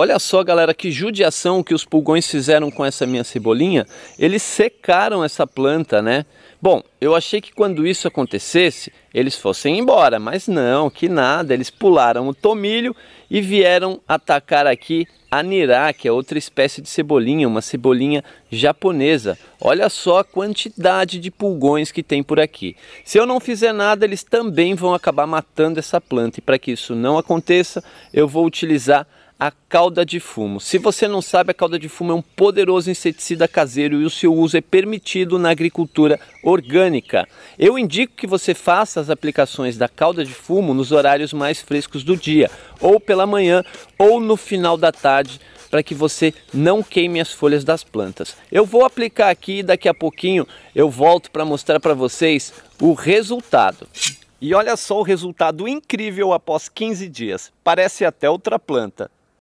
Olha só, galera, que judiação que os pulgões fizeram com essa minha cebolinha. Eles secaram essa planta, né? Bom, eu achei que quando isso acontecesse, eles fossem embora, mas não, que nada. Eles pularam o tomilho e vieram atacar aqui a nirá, que é outra espécie de cebolinha, uma cebolinha japonesa. Olha só a quantidade de pulgões que tem por aqui. Se eu não fizer nada, eles também vão acabar matando essa planta. E para que isso não aconteça, eu vou utilizar a cauda de fumo. Se você não sabe, a cauda de fumo é um poderoso inseticida caseiro e o seu uso é permitido na agricultura orgânica. Eu indico que você faça as aplicações da cauda de fumo nos horários mais frescos do dia, ou pela manhã, ou no final da tarde, para que você não queime as folhas das plantas. Eu vou aplicar aqui e daqui a pouquinho eu volto para mostrar para vocês o resultado. E olha só o resultado incrível após 15 dias. Parece até outra planta.